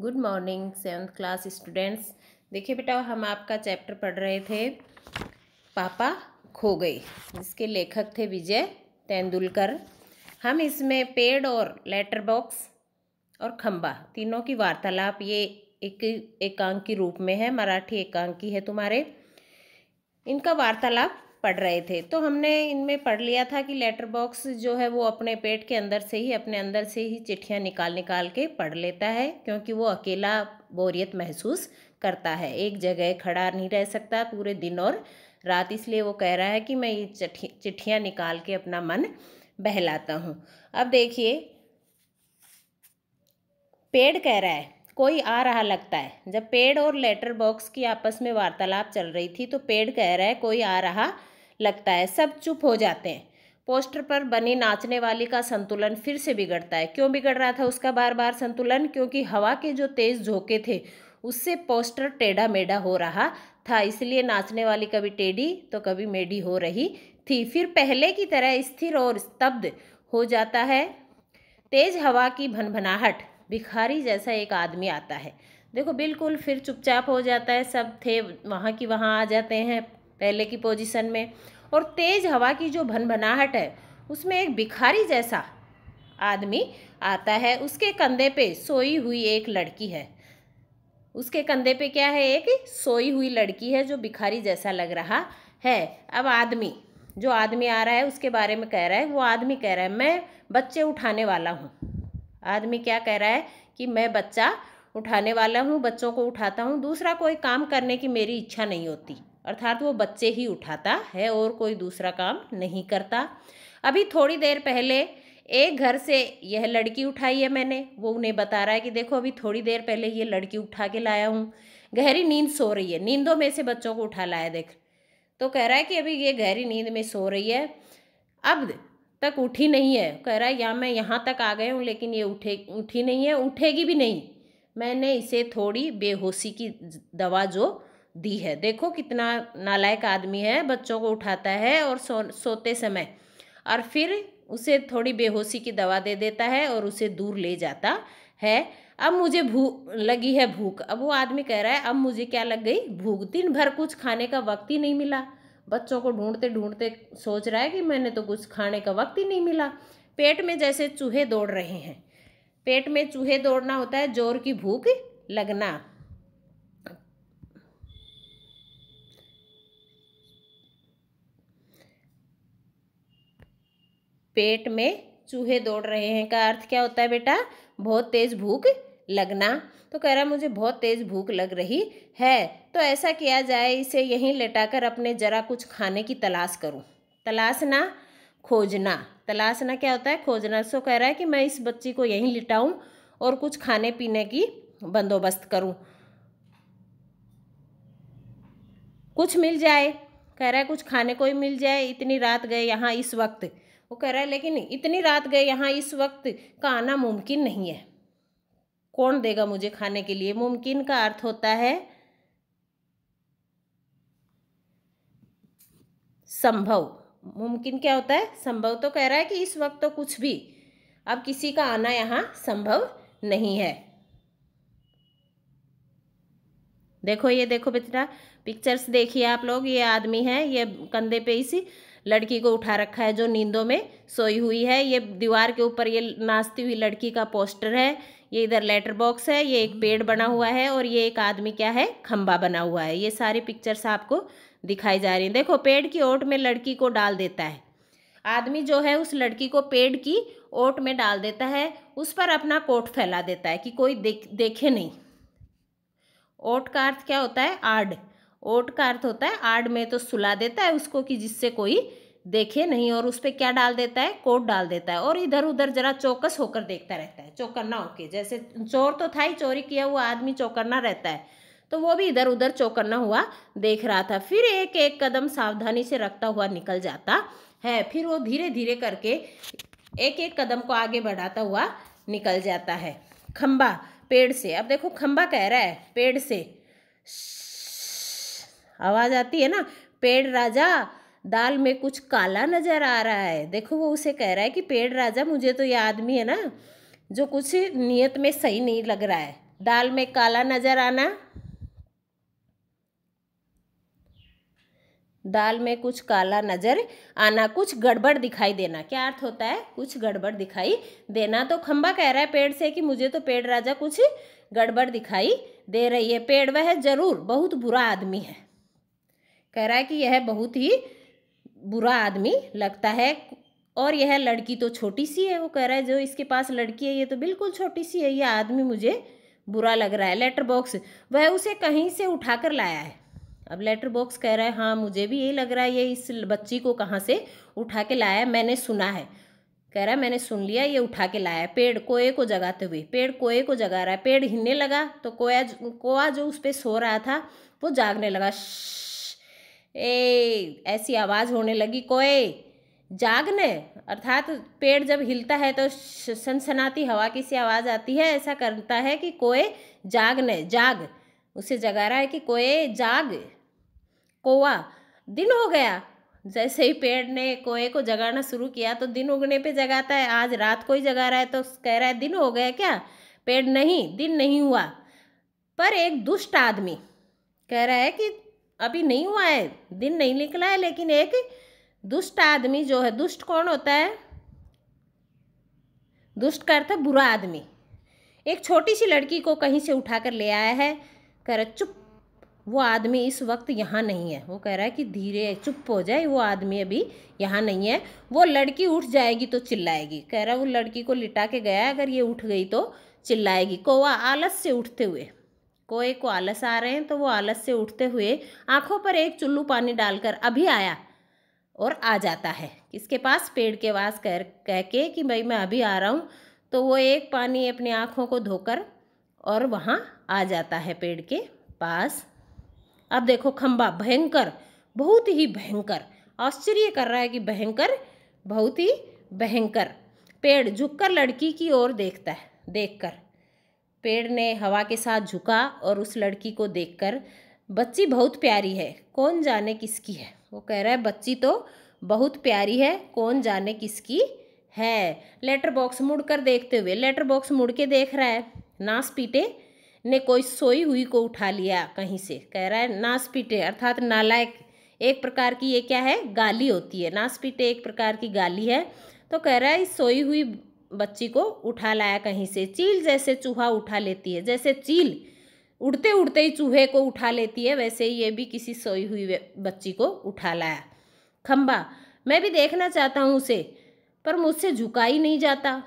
good morning seventh class students देखिए बेटा हम आपका चैप्टर पढ़ रहे थे पापा खो गए इसके लेखक थे विजय तेंदुलकर हम इसमें पेड़ और लेटर बॉक्स और खम्बा तीनों की वार्तालाप ये एक एकांकी रूप में है मराठी एकांकी है तुम्हारे इनका वार्तालाप पढ़ रहे थे तो हमने इनमें पढ़ लिया था कि लेटर बॉक्स जो है वो अपने पेट के अंदर से ही अपने अंदर से ही चिट्ठियाँ निकाल निकाल के पढ़ लेता है क्योंकि वो अकेला बोरियत महसूस करता है एक जगह खड़ा नहीं रह सकता पूरे दिन और रात इसलिए वो कह रहा है कि मैं ये चिट्ठियाँ निकाल के अपना मन बहलाता हूँ अब देखिए पेड़ कह रहा है कोई आ रहा लगता है जब पेड़ और लेटर बॉक्स की आपस में वार्तालाप चल रही थी तो पेड़ कह रहा है कोई आ रहा लगता है सब चुप हो जाते हैं पोस्टर पर बनी नाचने वाली का संतुलन फिर से बिगड़ता है क्यों बिगड़ रहा था उसका बार बार संतुलन क्योंकि हवा के जो तेज झोंके थे उससे पोस्टर टेढ़ा मेढ़ा हो रहा था इसलिए नाचने वाली कभी टेढ़ी तो कभी मेढ़ी हो रही थी फिर पहले की तरह स्थिर और स्तब्ध हो जाता है तेज हवा की भनभनाहट भिखारी जैसा एक आदमी आता है देखो बिल्कुल फिर चुपचाप हो जाता है सब थे वहाँ की वहाँ आ जाते हैं पहले की पोजीशन में और तेज हवा की जो भनभनाहट है उसमें एक भिखारी जैसा आदमी आता है उसके कंधे पे सोई हुई एक लड़की है उसके कंधे पे क्या है एक सोई हुई लड़की है जो भिखारी जैसा लग रहा है अब आदमी जो आदमी आ रहा है उसके बारे में कह रहा है वो आदमी कह रहा है मैं बच्चे उठाने वाला हूँ आदमी क्या कह रहा है कि मैं बच्चा उठाने वाला हूँ बच्चों को उठाता हूँ दूसरा कोई काम करने की मेरी इच्छा नहीं होती अर्थात वो बच्चे ही उठाता है और कोई दूसरा काम नहीं करता अभी थोड़ी देर पहले एक घर से यह लड़की उठाई है मैंने वो उन्हें बता रहा है कि देखो अभी थोड़ी देर पहले ये लड़की उठा के लाया हूँ गहरी नींद सो रही है नींदों में से बच्चों को उठा लाया देख तो कह रहा है कि अभी ये गहरी नींद में सो रही है अब तक उठी नहीं है कह रहा है या मैं यहाँ तक आ गए हूँ लेकिन ये उठे उठी नहीं है उठेगी भी नहीं मैंने इसे थोड़ी बेहोशी की दवा जो दी है देखो कितना नालायक आदमी है बच्चों को उठाता है और सो सोते समय और फिर उसे थोड़ी बेहोशी की दवा दे देता है और उसे दूर ले जाता है अब मुझे भूख लगी है भूख अब वो आदमी कह रहा है अब मुझे क्या लग गई भूख दिन भर कुछ खाने का वक्त ही नहीं मिला बच्चों को ढूंढते ढूंढते सोच रहा है कि मैंने तो कुछ खाने का वक्त ही नहीं मिला पेट में जैसे चूहे दौड़ रहे हैं पेट में चूहे दौड़ना होता है जोर की भूख लगना पेट में चूहे दौड़ रहे हैं का अर्थ क्या होता है बेटा बहुत तेज़ भूख लगना तो कह रहा मुझे बहुत तेज़ भूख लग रही है तो ऐसा किया जाए इसे यहीं लेटाकर अपने ज़रा कुछ खाने की तलाश करूँ तलाशना खोजना तलाशना क्या होता है खोजना सो कह रहा है कि मैं इस बच्ची को यहीं लिटाऊँ और कुछ खाने पीने की बंदोबस्त करूं कुछ मिल जाए कह रहा है कुछ खाने को ही मिल जाए इतनी रात गए यहाँ इस वक्त वो कह रहा है लेकिन इतनी रात गए यहाँ इस वक्त का आना मुमकिन नहीं है कौन देगा मुझे खाने के लिए मुमकिन का अर्थ होता है संभव मुमकिन क्या होता है संभव तो कह रहा है कि इस वक्त तो कुछ भी अब किसी का आना यहाँ संभव नहीं है देखो ये देखो बेटा पिक्चर्स देखिए आप लोग ये आदमी है ये कंधे पे इसी लड़की को उठा रखा है जो नींदों में सोई हुई है ये दीवार के ऊपर ये नाचती हुई लड़की का पोस्टर है ये इधर लेटर बॉक्स है ये एक पेड़ बना हुआ है और ये एक आदमी क्या है खंबा बना हुआ है ये सारी पिक्चर्स आपको दिखाई जा रही है देखो पेड़ की ओट में लड़की को डाल देता है आदमी जो है उस लड़की को पेड़ की ओट में डाल देता है उस पर अपना कोट फैला देता है कि कोई देख देखे नहीं ओट का अर्थ क्या होता है आड़ ओट का अर्थ होता है आड़ में तो सुला देता है उसको कि जिससे कोई देखे नहीं और उस पर क्या डाल देता है कोट डाल देता है और इधर उधर जरा चौकस होकर देखता रहता है चौकन्ना होके जैसे चोर तो था ही चोरी किया हुआ आदमी चौकन्ना रहता है तो वो भी इधर उधर चौकन्ना हुआ देख रहा था फिर एक एक कदम सावधानी से रखता हुआ निकल जाता है फिर वो धीरे धीरे करके एक एक कदम को आगे बढ़ाता हुआ निकल जाता है खम्बा पेड़ से अब देखो खम्बा कह रहा है पेड़ से आवाज़ आती है ना पेड़ राजा दाल में कुछ काला नज़र आ रहा है देखो वो उसे कह रहा है कि पेड़ राजा मुझे तो ये आदमी है ना जो कुछ नियत में सही नहीं लग रहा है दाल में काला नज़र आना दाल में कुछ काला नजर आना कुछ गड़बड़ दिखाई देना क्या अर्थ होता है कुछ गड़बड़ दिखाई देना तो खंबा कह रहा है पेड़ से कि मुझे तो पेड़ राजा कुछ गड़बड़ दिखाई दे रही है पेड़ वह जरूर बहुत बुरा आदमी है कह रहा है कि यह बहुत ही बुरा आदमी लगता है और यह लड़की तो छोटी सी है वो कह रहा है जो इसके पास लड़की है ये तो बिल्कुल छोटी सी है यह आदमी मुझे बुरा लग रहा है लेटर बॉक्स वह उसे कहीं से उठा कर लाया है अब लेटर बॉक्स कह रहा है हाँ मुझे भी यही लग रहा है ये इस बच्ची को कहाँ से उठा के लाया है मैंने सुना है कह रहा है मैंने सुन लिया ये उठा के लाया है पेड़ कोए को जगाते हुए पेड़ कोए को जगा रहा है पेड़ हिलने लगा तो कोया कोआ जो उस पर सो रहा था वो जागने लगा ए ऐसी आवाज़ होने लगी कोए जागने अर्थात पेड़ जब हिलता है तो सनसनाती हवा की सी आवाज़ आती है ऐसा करता है कि कोए जागने जाग उसे जगा रहा है कि कोए जाग कोवा दिन हो गया जैसे ही पेड़ ने कोए को जगाना शुरू किया तो दिन उगने पे जगाता है आज रात को ही जगा रहा है तो कह रहा है दिन हो गया क्या पेड़ नहीं दिन नहीं हुआ पर एक दुष्ट आदमी कह रहा है कि अभी नहीं हुआ है दिन नहीं निकला है लेकिन एक दुष्ट आदमी जो है दुष्ट कौन होता है दुष्ट का अर्थ बुरा आदमी एक छोटी सी लड़की को कहीं से उठा कर ले आया है कह रहा चुप वो आदमी इस वक्त यहाँ नहीं है वो कह रहा है कि धीरे चुप हो जाए वो आदमी अभी यहाँ नहीं है वो लड़की उठ जाएगी तो चिल्लाएगी कह रहा वो लड़की को लिटा के गया अगर ये उठ गई तो चिल्लाएगी कौवा आलस से उठते हुए कोए को आलस आ रहे हैं तो वो आलस से उठते हुए आंखों पर एक चुल्लू पानी डालकर अभी आया और आ जाता है किसके पास पेड़ के पास कह कह के कि भाई मैं अभी आ रहा हूँ तो वो एक पानी अपनी आँखों को धोकर और वहाँ आ जाता है पेड़ के पास अब देखो खम्बा भयंकर बहुत ही भयंकर आश्चर्य कर रहा है कि भयंकर बहुत ही भयंकर पेड़ झुककर लड़की की ओर देखता है देखकर पेड़ ने हवा के साथ झुका और उस लड़की को देखकर बच्ची बहुत प्यारी है कौन जाने किसकी है वो कह रहा है बच्ची तो बहुत प्यारी है कौन जाने किसकी है लेटर बॉक्स मुड़ कर देखते हुए लेटर बॉक्स मुड़ के देख रहा है नास पीटे ने कोई सोई हुई को उठा लिया कहीं से कह रहा है नास पीटे अर्थात नालायक एक प्रकार की ये क्या है गाली होती है नास पीटे एक प्रकार की गाली है तो कह रहा है सोई हुई बच्ची को उठा लाया कहीं से चील जैसे चूहा उठा लेती है जैसे चील उड़ते उड़ते ही चूहे को उठा लेती है वैसे ही ये भी किसी सोई हुई बच्ची को उठा लाया खम्बा मैं भी देखना चाहता हूँ उसे पर मुझसे झुका ही नहीं जाता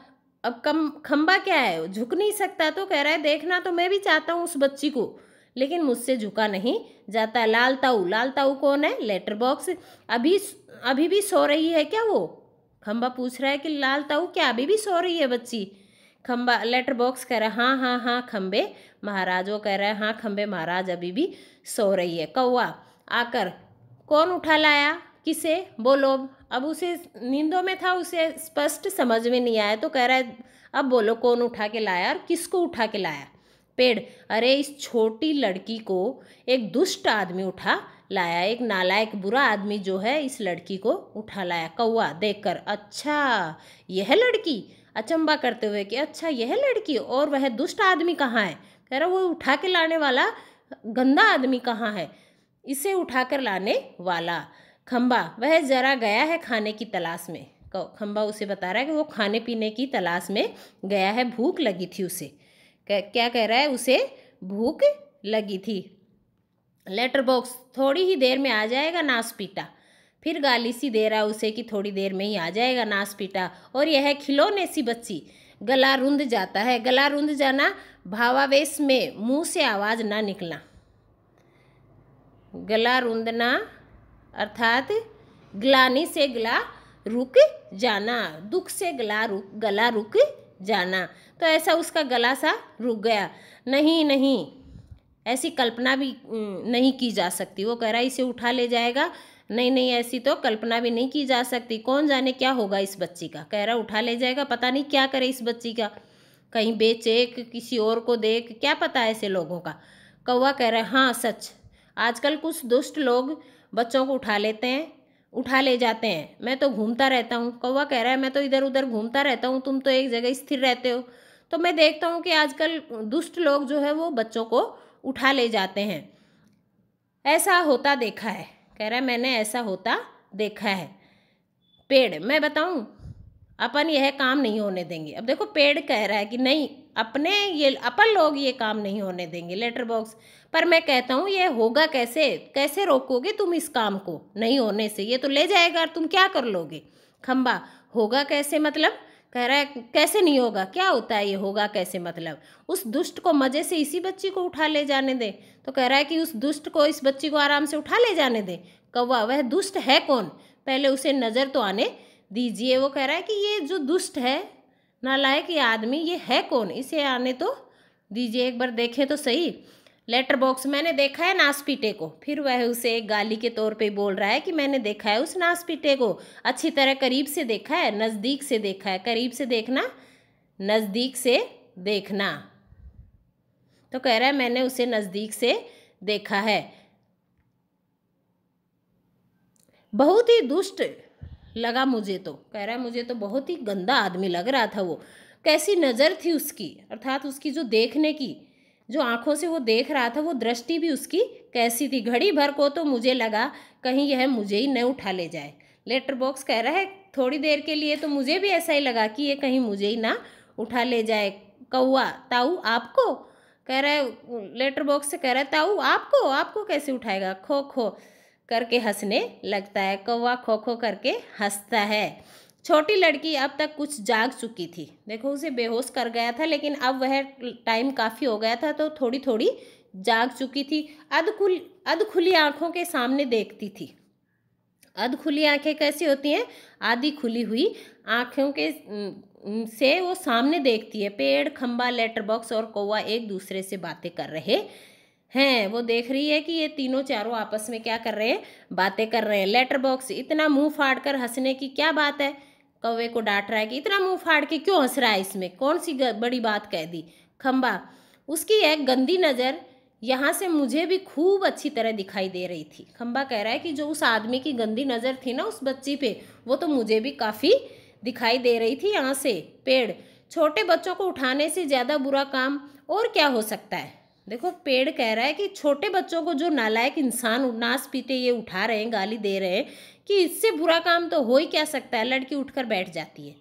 अब कम खम्बा क्या है झुक नहीं सकता तो कह रहा है देखना तो मैं भी चाहता हूँ उस बच्ची को लेकिन मुझसे झुका नहीं जाता लाल ताऊ लाल ताऊ कौन है लेटर बॉक्स अभी अभी भी सो रही है क्या वो खम्बा पूछ रहा है कि लाल ताऊ क्या अभी भी सो रही है बच्ची खम्बा लेटर बॉक्स कह रहा है हाँ हाँ हाँ खम्बे महाराज वो कह रहा है हाँ खम्बे महाराज अभी भी सो रही है कौआ आकर कौन उठा लाया किसे बोलो अब उसे नींदों में था उसे स्पष्ट समझ में नहीं आया तो कह रहा है अब बोलो कौन उठा के लाया और किसको उठा के लाया पेड़ अरे इस छोटी लड़की को एक दुष्ट आदमी उठा लाया एक नालायक बुरा आदमी जो है इस लड़की को उठा लाया कौआ देखकर अच्छा यह लड़की अचंबा करते हुए कि अच्छा यह लड़की और वह दुष्ट आदमी कहाँ है कह रहा वो उठा के लाने वाला गंदा आदमी कहाँ है इसे उठा कर लाने वाला खम्बा वह जरा गया है खाने की तलाश में खम्बा उसे बता रहा है कि वो खाने पीने की तलाश में गया है भूख लगी थी उसे क्या कह रहा है उसे भूख लगी थी लेटर बॉक्स थोड़ी ही देर में आ जाएगा नासपीटा फिर गाली सी दे रहा उसे कि थोड़ी देर में ही आ जाएगा नासपीटा और यह खिलौने सी बच्ची गला रुंध जाता है गला रुंध जाना भावावेश में मुंह से आवाज़ ना निकलना गला रुंधना अर्थात ग्लानी से गला रुक जाना दुख से गला रुक गला रुक जाना तो ऐसा उसका गला सा रुक गया नहीं नहीं ऐसी कल्पना भी नहीं की जा सकती वो कह रहा इसे उठा ले जाएगा नहीं नहीं ऐसी तो कल्पना भी नहीं की जा सकती कौन जाने क्या होगा इस बच्ची का कह रहा उठा ले जाएगा पता नहीं क्या करे इस बच्ची का कहीं बेचे किसी और को देख क्या पता ऐसे लोगों का कौवा कह रहा है हाँ सच आजकल कुछ दुष्ट लोग बच्चों को उठा लेते हैं उठा ले जाते हैं मैं तो घूमता रहता हूँ कौवा कह रहा है मैं तो इधर उधर घूमता रहता हूँ तुम तो एक जगह स्थिर रहते हो तो मैं देखता हूँ कि आजकल दुष्ट लोग जो है वो बच्चों को उठा ले जाते हैं ऐसा होता देखा है कह रहा है मैंने ऐसा होता देखा है पेड़ मैं बताऊं अपन यह काम नहीं होने देंगे अब देखो पेड़ कह रहा है कि नहीं अपने ये अपन लोग ये काम नहीं होने देंगे लेटर बॉक्स पर मैं कहता हूँ ये होगा कैसे कैसे रोकोगे तुम इस काम को नहीं होने से ये तो ले जाएगा तुम क्या कर लोगे खम्बा होगा कैसे मतलब कह रहा है कैसे नहीं होगा क्या होता है ये होगा कैसे मतलब उस दुष्ट को मज़े से इसी बच्ची को उठा ले जाने दे तो कह रहा है कि उस दुष्ट को इस बच्ची को आराम से उठा ले जाने दे कौवा वह दुष्ट है कौन पहले उसे नज़र तो आने दीजिए वो कह रहा है कि ये जो दुष्ट है नालायक ये आदमी ये है कौन इसे आने तो दीजिए एक बार देखें तो सही लेटर बॉक्स मैंने देखा है नासपीटे को फिर वह उसे एक गाली के तौर पे बोल रहा है कि मैंने देखा है उस नासपीटे को अच्छी तरह करीब से देखा है नज़दीक से देखा है करीब से देखना नज़दीक से देखना तो कह रहा है मैंने उसे नज़दीक से देखा है बहुत ही दुष्ट लगा मुझे तो कह रहा है मुझे तो बहुत ही गंदा आदमी लग रहा था वो कैसी नज़र थी उसकी अर्थात उसकी जो देखने की जो आंखों से वो देख रहा था वो दृष्टि भी उसकी कैसी थी घड़ी भर को तो मुझे लगा कहीं यह मुझे ही न उठा ले जाए लेटर बॉक्स कह रहा है थोड़ी देर के लिए तो मुझे भी ऐसा ही लगा कि ये कहीं मुझे ही ना उठा ले जाए कौआ ताऊ आपको कह रहा है लेटर बॉक्स से कह रहा है ताऊ आपको आपको कैसे उठाएगा खो खो करके हंसने लगता है कौवा खो खो करके हंसता है छोटी लड़की अब तक कुछ जाग चुकी थी देखो उसे बेहोश कर गया था लेकिन अब वह टाइम काफ़ी हो गया था तो थोड़ी थोड़ी जाग चुकी थी अध खुली आँखों के सामने देखती थी अध खुली आँखें कैसी होती हैं आधी खुली हुई आँखों के से वो सामने देखती है पेड़ खम्बा लेटर बॉक्स और कौवा एक दूसरे से बातें कर रहे हैं वो देख रही है कि ये तीनों चारों आपस में क्या कर रहे हैं बातें कर रहे हैं लेटर बॉक्स इतना मुंह फाड़ कर हंसने की क्या बात है कौवे को डांट रहा है कि इतना मुंह फाड़ के क्यों हंस रहा है इसमें कौन सी बड़ी बात कह दी खम्बा उसकी एक गंदी नज़र यहाँ से मुझे भी खूब अच्छी तरह दिखाई दे रही थी खम्बा कह रहा है कि जो उस आदमी की गंदी नज़र थी ना उस बच्ची पे वो तो मुझे भी काफ़ी दिखाई दे रही थी यहाँ से पेड़ छोटे बच्चों को उठाने से ज़्यादा बुरा काम और क्या हो सकता है देखो पेड़ कह रहा है कि छोटे बच्चों को जो नालायक इंसान नाश पीते ये उठा रहे हैं गाली दे रहे हैं कि इससे बुरा काम तो हो ही क्या सकता है लड़की उठकर बैठ जाती है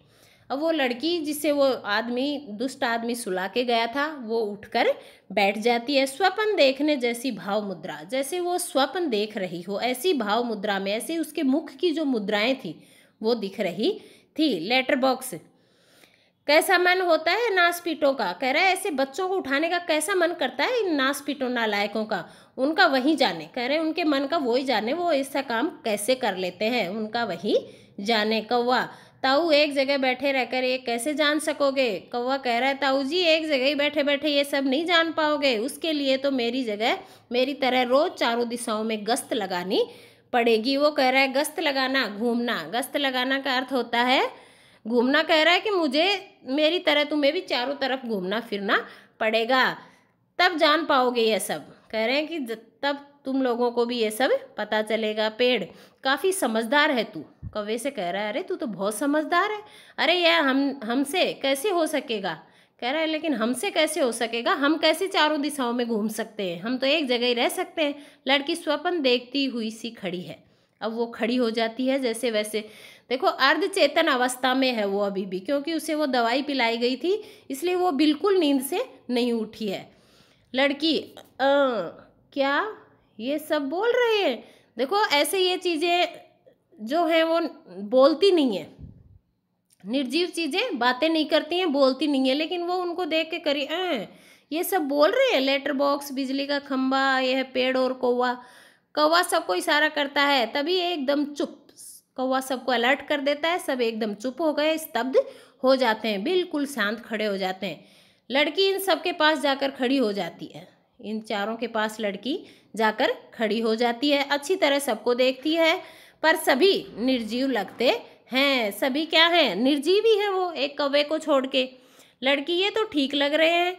अब वो लड़की जिसे वो आदमी दुष्ट आदमी सुला के गया था वो उठकर बैठ जाती है स्वपन देखने जैसी भाव मुद्रा जैसे वो स्वप्न देख रही हो ऐसी भाव मुद्रा में ऐसी उसके मुख की जो मुद्राएं थी वो दिख रही थी लेटर बॉक्स कैसा मन होता है नासपीटों का कह रहा है ऐसे बच्चों को उठाने का कैसा मन करता है इन नासपीटों नालायकों का उनका वही जाने कह रहे उनके मन का वही जाने वो ऐसा काम कैसे कर लेते हैं उनका वही जाने कौवा ताऊ एक जगह बैठे रहकर ये कैसे जान सकोगे कौवा कह रहा है ताऊ जी एक जगह ही बैठे बैठे ये सब नहीं जान पाओगे उसके लिए तो मेरी जगह मेरी तरह रोज़ चारों दिशाओं में गश्त लगानी पड़ेगी वो कह रहा है गश्त लगाना घूमना गश्त लगाना का अर्थ होता है घूमना कह रहा है कि मुझे मेरी तरह तुम्हें तो भी चारों तरफ घूमना फिरना पड़ेगा तब जान पाओगे ये सब कह रहे हैं कि तब तुम लोगों को भी ये सब पता चलेगा पेड़ काफ़ी समझदार है तू कवे से कह रहा है अरे तू तो बहुत समझदार है अरे यह हम हमसे कैसे हो सकेगा कह रहा है लेकिन हमसे कैसे हो सकेगा हम कैसे चारों दिशाओं में घूम सकते हैं हम तो एक जगह ही रह सकते हैं लड़की स्वपन देखती हुई सी खड़ी है अब वो खड़ी हो जाती है जैसे वैसे देखो अर्ध चेतन अवस्था में है वो अभी भी क्योंकि उसे वो दवाई पिलाई गई थी इसलिए वो बिल्कुल नींद से नहीं उठी है लड़की आ, क्या ये सब बोल रहे हैं देखो ऐसे ये चीज़ें जो हैं वो बोलती नहीं है निर्जीव चीज़ें बातें नहीं करती हैं बोलती नहीं है लेकिन वो उनको देख के करी ये सब बोल रहे हैं लेटर बॉक्स बिजली का खम्बा यह पेड़ और कौवा कौवा सबको इशारा करता है तभी एकदम चुप कौवा सबको अलर्ट कर देता है सब एकदम चुप हो गए स्तब्ध हो जाते हैं बिल्कुल शांत खड़े हो जाते हैं लड़की इन सब के पास जाकर खड़ी हो जाती है इन चारों के पास लड़की जाकर खड़ी हो जाती है अच्छी तरह सबको देखती है पर सभी निर्जीव लगते हैं सभी क्या हैं निर्जीव ही हैं वो एक कौवे को छोड़ के लड़की ये तो ठीक लग रहे हैं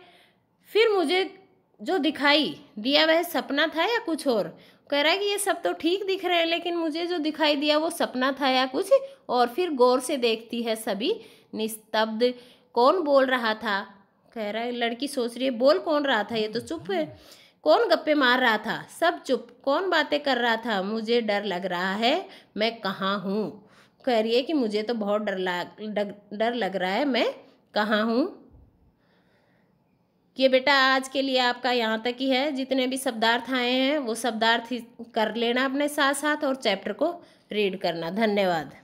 फिर मुझे जो दिखाई दिया वह सपना था या कुछ और कह रहा है कि ये सब तो ठीक दिख रहे हैं लेकिन मुझे जो दिखाई दिया वो सपना था या कुछ और फिर गौर से देखती है सभी निस्तब्ध कौन बोल रहा था कह रहा है लड़की सोच रही है बोल कौन रहा था ये तो चुप है कौन गप्पे मार रहा था सब चुप कौन बातें कर रहा था मुझे डर लग रहा है मैं कहाँ हूँ कह रही है कि मुझे तो बहुत डर लग डर लग रहा है मैं कहाँ हूँ कि बेटा आज के लिए आपका यहाँ तक ही है जितने भी शब्दार्थ आए हैं वो शब्दार्थ कर लेना अपने साथ साथ और चैप्टर को रीड करना धन्यवाद